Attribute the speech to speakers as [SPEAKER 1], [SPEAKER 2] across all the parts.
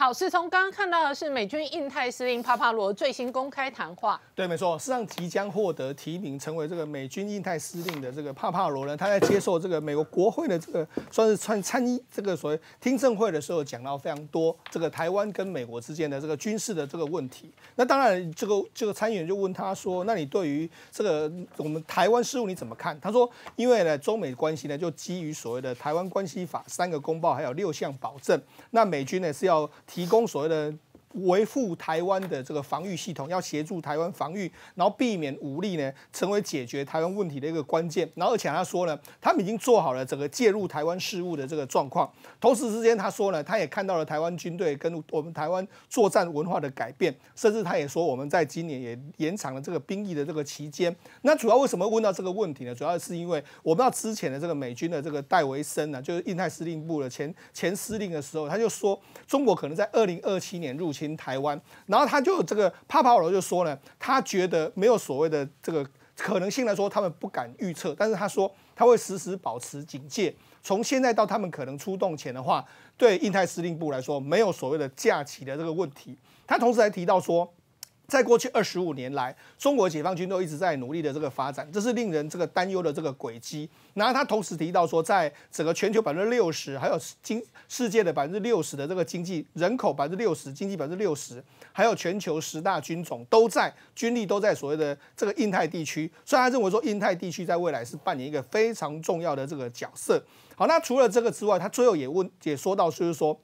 [SPEAKER 1] 好，是从刚刚看到的是美军印太司令帕帕罗最新公开谈话。
[SPEAKER 2] 对，没错，是让即将获得提名成为这个美军印太司令的这个帕帕罗呢，他在接受这个美国国会的这个算是参参议这个所谓听证会的时候，讲到非常多这个台湾跟美国之间的这个军事的这个问题。那当然，这个这个参议员就问他说：“那你对于这个我们台湾事务你怎么看？”他说：“因为呢，中美关系呢，就基于所谓的台湾关系法三个公报，还有六项保证。那美军呢是要。”提供所谓的。维护台湾的这个防御系统，要协助台湾防御，然后避免武力呢成为解决台湾问题的一个关键。然后而且他说呢，他们已经做好了整个介入台湾事务的这个状况。同时之间他说呢，他也看到了台湾军队跟我们台湾作战文化的改变，甚至他也说我们在今年也延长了这个兵役的这个期间。那主要为什么问到这个问题呢？主要是因为我们知道之前的这个美军的这个戴维森呢，就是印太司令部的前前司令的时候，他就说中国可能在二零二七年入侵。停台湾，然后他就这个帕帕罗就说呢，他觉得没有所谓的这个可能性来说，他们不敢预测，但是他说他会时时保持警戒，从现在到他们可能出动前的话，对印太司令部来说没有所谓的假期的这个问题。他同时还提到说。在过去二十五年来，中国解放军都一直在努力的这个发展，这是令人这个担忧的这个轨迹。然后他同时提到说，在整个全球百分之六十，还有经世界的百分之六十的这个经济人口百分之六十，经济百分之六十，还有全球十大军种都在军力都在所谓的这个印太地区。所以他认为说，印太地区在未来是扮演一个非常重要的这个角色。好，那除了这个之外，他最后也问也说到就是说。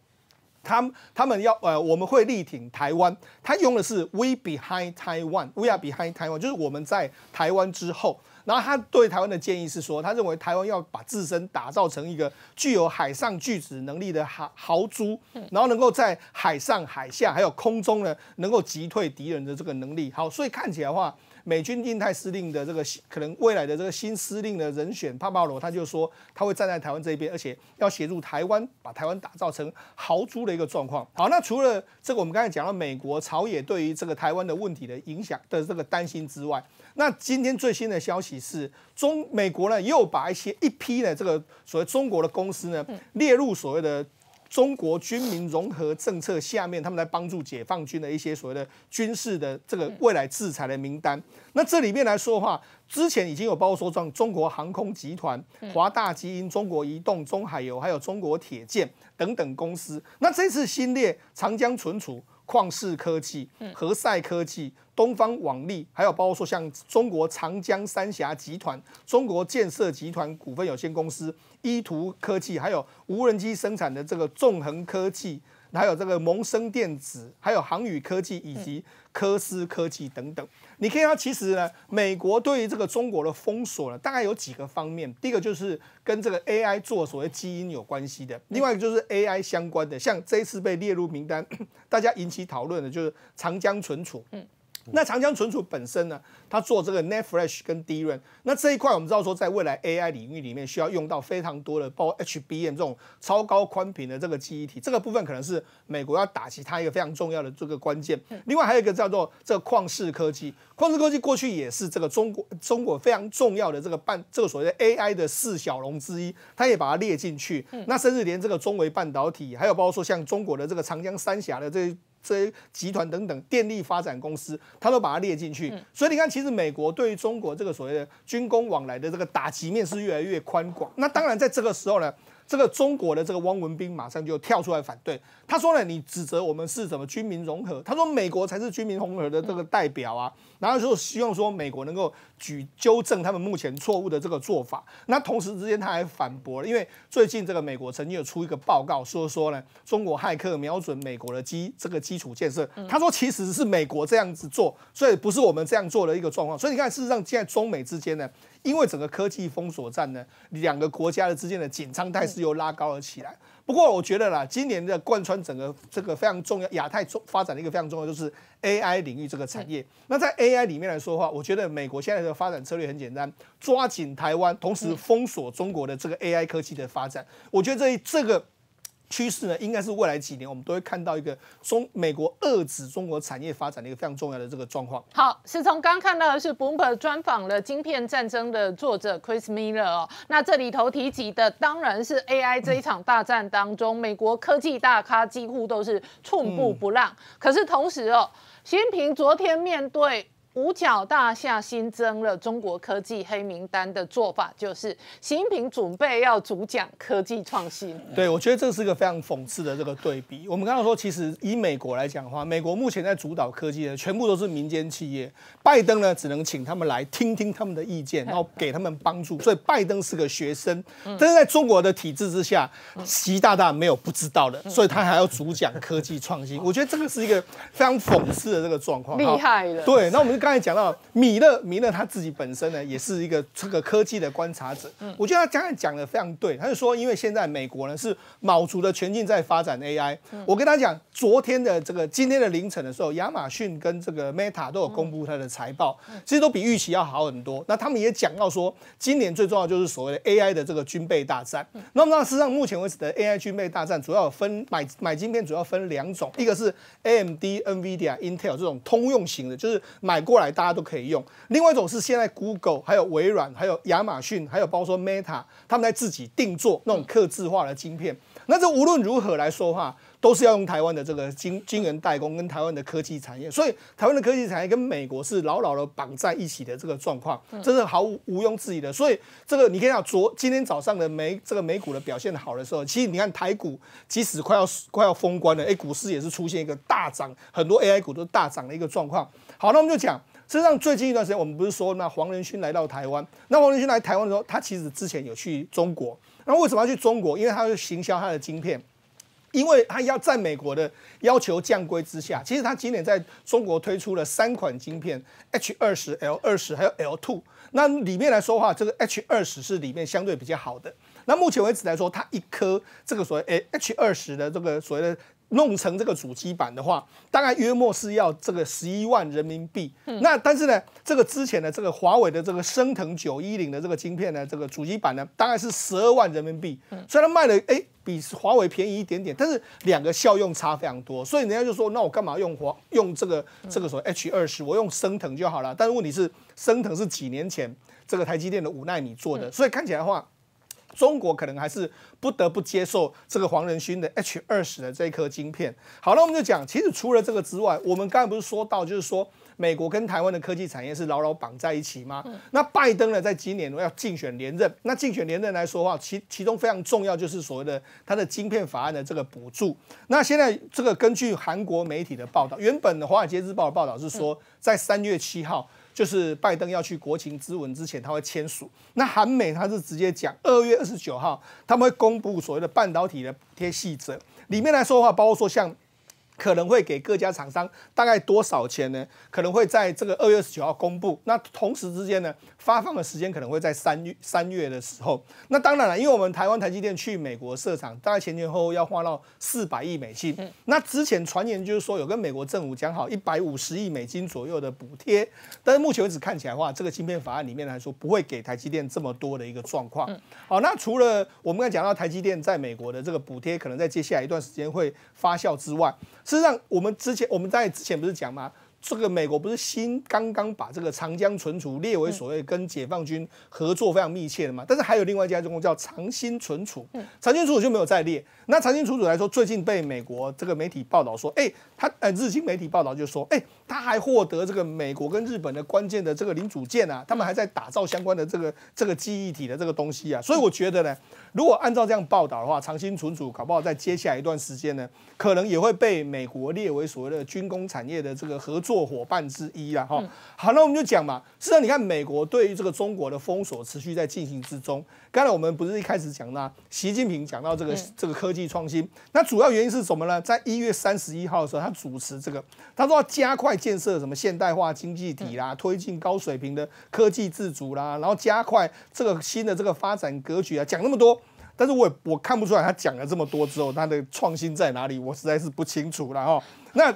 [SPEAKER 2] 他他们要呃，我们会力挺台湾。他用的是 We behind Taiwan，We are behind Taiwan，就是我们在台湾之后。然后他对台湾的建议是说，他认为台湾要把自身打造成一个具有海上拒止能力的豪豪猪，然后能够在海上海下还有空中呢，能够击退敌人的这个能力。好，所以看起来的话。美军印太司令的这个可能未来的这个新司令的人选帕帕罗，他就说他会站在台湾这边，而且要协助台湾把台湾打造成豪猪的一个状况。好，那除了这个，我们刚才讲到美国朝野对于这个台湾的问题的影响的这个担心之外，那今天最新的消息是，中美国呢又把一些一批呢这个所谓中国的公司呢列入所谓的。中国军民融合政策下面，他们来帮助解放军的一些所谓的军事的这个未来制裁的名单。那这里面来说话，之前已经有包括说像中国航空集团、华大基因、中国移动、中海油，还有中国铁建等等公司。那这次新列长江存储。旷视科技、和赛科技、东方网力，还有包括说像中国长江三峡集团、中国建设集团股份有限公司、依图科技，还有无人机生产的这个纵横科技。还有这个萌生电子，还有航宇科技以及科斯科技等等，你可以看，其实呢，美国对于这个中国的封锁呢，大概有几个方面。第一个就是跟这个 AI 做所谓基因有关系的，另外一个就是 AI 相关的，像这一次被列入名单，大家引起讨论的就是长江存储。嗯。那长江存储本身呢，它做这个 n e t f l e s h 跟 d r a n 那这一块我们知道说，在未来 AI 领域里面需要用到非常多的，包括 HBM 这种超高宽频的这个记忆体，这个部分可能是美国要打击它一个非常重要的这个关键。另外还有一个叫做这个旷视科技，旷视科技过去也是这个中国中国非常重要的这个半这个所谓的 AI 的四小龙之一，它也把它列进去。那甚至连这个中微半导体，还有包括说像中国的这个长江三峡的这。这些集团等等，电力发展公司，他都把它列进去。所以你看，其实美国对于中国这个所谓的军工往来的这个打击面是越来越宽广。那当然，在这个时候呢。这个中国的这个汪文斌马上就跳出来反对，他说呢：“你指责我们是什么军民融合？”他说：“美国才是军民融合的这个代表啊！”然后就希望说美国能够举纠正他们目前错误的这个做法。那同时之间他还反驳了，因为最近这个美国曾经有出一个报告，说说呢中国骇客瞄准美国的基这个基础建设，他说其实是美国这样子做，所以不是我们这样做的一个状况。所以你看，事实上现在中美之间呢。因为整个科技封锁战呢，两个国家的之间的紧张态势又拉高了起来。不过我觉得啦，今年的贯穿整个这个非常重要，亚太发展的一个非常重要就是 AI 领域这个产业。那在 AI 里面来说话，我觉得美国现在的发展策略很简单，抓紧台湾，同时封锁中国的这个 AI 科技的发展。我觉得这这个。趋势呢，应该是未来几年我们都会看到一个中美国遏制中国产业发展的一个非常重要的这个状况。
[SPEAKER 1] 好，是从刚看到的是《Bloomberg》专访了《晶片战争》的作者 Chris Miller 哦，那这里头提及的当然是 AI 这一场大战当中，美国科技大咖几乎都是寸步不让。可是同时哦，习近平昨天面对。五角大厦新增了中国科技黑名单的做法，就是习近平准备要主讲科技创新。对，
[SPEAKER 2] 我觉得这是一个非常讽刺的这个对比。我们刚刚说，其实以美国来讲的话，美国目前在主导科技的全部都是民间企业，拜登呢只能请他们来听听他们的意见，然后给他们帮助。所以拜登是个学生，但是在中国的体制之下，习大大没有不知道的，所以他还要主讲科技创新。我觉得这个是一个非常讽刺的这个状况。厉害了，对。那我们就。刚才讲到米勒，米勒他自己本身呢，也是一个这个科技的观察者。嗯，我觉得他刚才讲的非常对。他就说，因为现在美国呢是卯足了全劲在发展 AI。我跟他讲，昨天的这个今天的凌晨的时候，亚马逊跟这个 Meta 都有公布他的财报，其实都比预期要好很多。那他们也讲到说，今年最重要就是所谓的 AI 的这个军备大战。那么那实际上目前为止的 AI 军备大战，主要有分买买晶片，主要分两种，一个是 AMD、NVIDIA、Intel 这种通用型的，就是买过。过来，大家都可以用。另外一种是现在 Google、还有微软、还有亚马逊、还有包括说 Meta，他们在自己定做那种刻字化的晶片。那这无论如何来说话。都是要用台湾的这个晶晶圆代工跟台湾的科技产业，所以台湾的科技产业跟美国是牢牢的绑在一起的这个状况，这是毫无毋庸置疑的。所以这个你可以讲昨今天早上的美这个美股的表现好的时候，其实你看台股即使快要快要封关了，哎，股市也是出现一个大涨，很多 AI 股都大涨的一个状况。好，那我们就讲，实际上最近一段时间我们不是说那黄仁勋来到台湾，那黄仁勋来台湾的时候，他其实之前有去中国，那为什么要去中国？因为他是行销他的晶片。因为它要在美国的要求降规之下，其实它今年在中国推出了三款晶片，H 二十、L 二十还有 L two。那里面来说的话，这个 H 二十是里面相对比较好的。那目前为止来说，它一颗这个所谓诶 H 二十的这个所谓的。弄成这个主机板的话，大概约莫是要这个十一万人民币。那但是呢，这个之前的这个华为的这个升腾九一零的这个芯片呢，这个主机板呢，大概是十二万人民币。虽然卖了哎比华为便宜一点点，但是两个效用差非常多，所以人家就说，那我干嘛用华用这个这个所谓 H 二十，我用升腾就好了。但是问题是，升腾是几年前这个台积电的五纳米做的，所以看起来的话。中国可能还是不得不接受这个黄仁勋的 H 二十的这一颗晶片。好了，我们就讲，其实除了这个之外，我们刚才不是说到，就是说美国跟台湾的科技产业是牢牢绑在一起吗？那拜登呢，在今年要竞选连任，那竞选连任来说话，其其中非常重要就是所谓的他的晶片法案的这个补助。那现在这个根据韩国媒体的报道，原本《华尔街日报》的报道是说，在三月七号。就是拜登要去国情咨文之前，他会签署。那韩美他是直接讲，二月二十九号他们会公布所谓的半导体的补贴细则，里面来说的话，包括说像。可能会给各家厂商大概多少钱呢？可能会在这个二月二十九号公布。那同时之间呢，发放的时间可能会在三月三月的时候。那当然了，因为我们台湾台积电去美国设厂，大概前前后后要花到四百亿美金。那之前传言就是说有跟美国政府讲好一百五十亿美金左右的补贴，但是目前为止看起来话，这个芯片法案里面来说不会给台积电这么多的一个状况。好，那除了我们刚讲到台积电在美国的这个补贴，可能在接下来一段时间会发酵之外，实际上，我们之前，我们在之前不是讲吗？这个美国不是新刚刚把这个长江存储列为所谓跟解放军合作非常密切的嘛？但是还有另外一家中工叫长鑫存储，嗯，长鑫存储就没有再列。那长鑫存储来说，最近被美国这个媒体报道说，哎，他呃，日经媒体报道就说，哎，他还获得这个美国跟日本的关键的这个零组件啊，他们还在打造相关的这个这个记忆体的这个东西啊。所以我觉得呢，如果按照这样报道的话，长鑫存储搞不好在接下来一段时间呢，可能也会被美国列为所谓的军工产业的这个合作。伙伴之一啦，哈，好，那我们就讲嘛。实际上，你看美国对于这个中国的封锁持续在进行之中。刚才我们不是一开始讲呢，习近平讲到这个这个科技创新，那主要原因是什么呢？在一月三十一号的时候，他主持这个，他说要加快建设什么现代化经济体啦，推进高水平的科技自主啦，然后加快这个新的这个发展格局啊，讲那么多，但是我也我看不出来他讲了这么多之后，他的创新在哪里，我实在是不清楚了哈。那。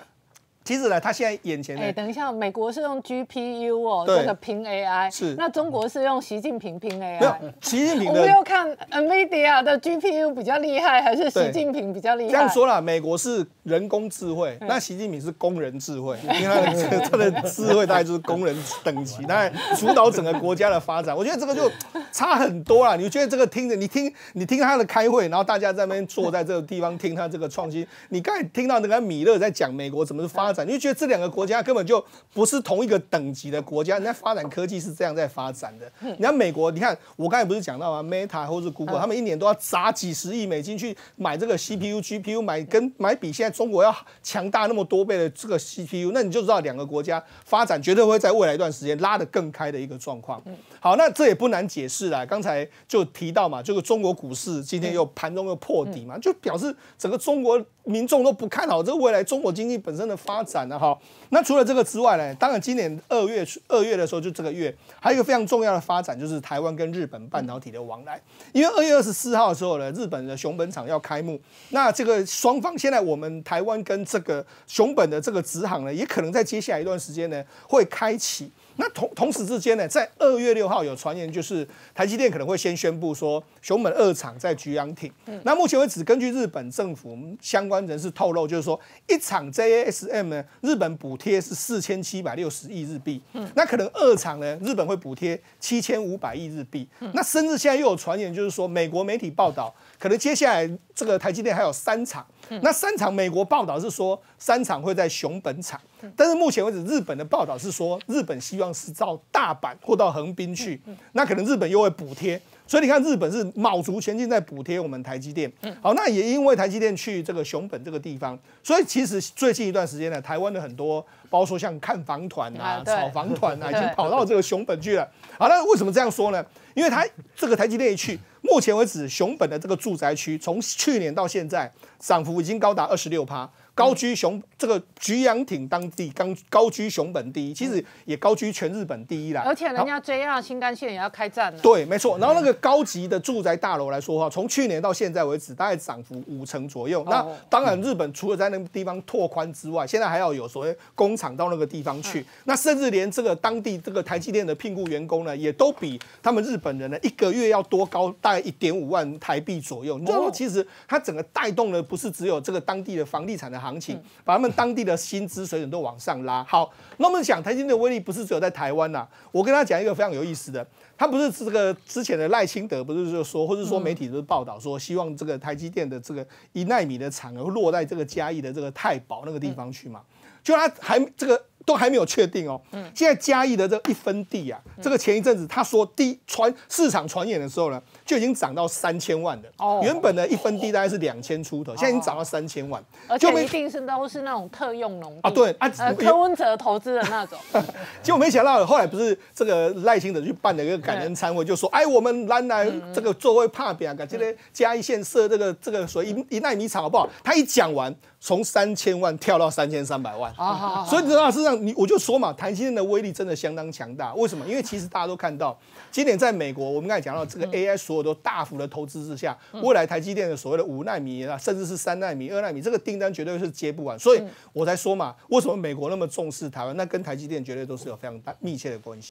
[SPEAKER 2] 其实呢，他现在眼前的，哎，等
[SPEAKER 1] 一下，美国是用 GPU 哦，这个拼 AI，是。那中国是用习近平拼 AI。没有，
[SPEAKER 2] 习近平。我们要
[SPEAKER 1] 看 NVIDIA 的 GPU 比较厉害，还是习近平比较厉害？这样说了，
[SPEAKER 2] 美国是人工智慧，那习近平是工人智慧。因为他的智慧大概就是工人等级，大 概主导整个国家的发展。我觉得这个就差很多了。你觉得这个听着，你听，你听他的开会，然后大家在那边坐在这个地方听他这个创新。你刚才听到那个米勒在讲美国怎么发。你就觉得这两个国家根本就不是同一个等级的国家，人家发展科技是这样在发展的。你看美国，你看我刚才不是讲到吗？Meta 或是 Google，他们一年都要砸几十亿美金去买这个 CPU、GPU，买跟买比现在中国要强大那么多倍的这个 CPU，那你就知道两个国家发展绝对会在未来一段时间拉的更开的一个状况。好，那这也不难解释啦。刚才就提到嘛，这个中国股市今天又盘中又破底嘛，就表示整个中国。民众都不看好这个未来中国经济本身的发展的哈。那除了这个之外呢，当然今年二月二月的时候就这个月，还有一个非常重要的发展就是台湾跟日本半导体的往来。因为二月二十四号的时候呢，日本的熊本厂要开幕，那这个双方现在我们台湾跟这个熊本的这个支行呢，也可能在接下来一段时间呢会开启。那同同时之间呢，在二月六号有传言，就是台积电可能会先宣布说，熊本二厂在居阳挺。那目前为止，根据日本政府相关人士透露，就是说，一场 JASM 呢，日本补贴是四千七百六十亿日币。那可能二厂呢，日本会补贴七千五百亿日币。那甚至现在又有传言，就是说，美国媒体报道，可能接下来这个台积电还有三场。那三场美国报道是说三场会在熊本场，但是目前为止日本的报道是说日本希望是到大阪或到横滨去，那可能日本又会补贴。所以你看，日本是卯足全劲在补贴我们台积电。嗯，好，那也因为台积电去这个熊本这个地方，所以其实最近一段时间呢，台湾的很多，包括说像看房团啊、炒房团啊，已经跑到这个熊本去了。好，那为什么这样说呢？因为它这个台积电一去，目前为止熊本的这个住宅区，从去年到现在，涨幅已经高达二十六趴。高居熊这个菊阳町当地刚高居熊本第一，其实也高居全日本第一啦。而且人家
[SPEAKER 1] 追 r 新干线也要开站了。对，
[SPEAKER 2] 没错。然后那个高级的住宅大楼来说哈，从去年到现在为止，大概涨幅五成左右。那当然，日本除了在那个地方拓宽之外，现在还要有所谓工厂到那个地方去。那甚至连这个当地这个台积电的聘雇员工呢，也都比他们日本人呢一个月要多高，大概一点五万台币左右。你知道，其实它整个带动的不是只有这个当地的房地产的行。行情把他们当地的薪资水准都往上拉。好，那我们讲台积电的威力不是只有在台湾呐。我跟他讲一个非常有意思的，他不是这个之前的赖清德不是就说，或者说媒体就是报道说，希望这个台积电的这个一奈米的厂，而落在这个嘉义的这个太保那个地方去嘛？就他还这个都还没有确定哦。嗯，现在嘉义的这一分地啊，这个前一阵子他说，传市场传言的时候呢。就已经涨到三千万了。哦，原本的一分地大概是两千出头，现在已经涨到三千万。而且一定
[SPEAKER 1] 是都是那种特用农啊，对啊，陈文哲投资的那种。
[SPEAKER 2] 结果没想到后来不是这个耐心的去办了一个感恩餐会，就说：“哎，我们来来这个座位怕别人，今天嘉义县设这个这个所以一一奈米场好不好？”他一讲完。从三千万跳到三千三百万啊！所以你知道，事实上，你我就说嘛，台积电的威力真的相当强大。为什么？因为其实大家都看到，今年在美国，我们刚才讲到这个 AI，所有都大幅的投资之下，未来台积电的所谓的五纳米啊，甚至是三纳米、二纳米，这个订单绝对是接不完。所以我才说嘛，为什么美国那么重视台湾？那跟台积电绝对都是有非常大密切的关系。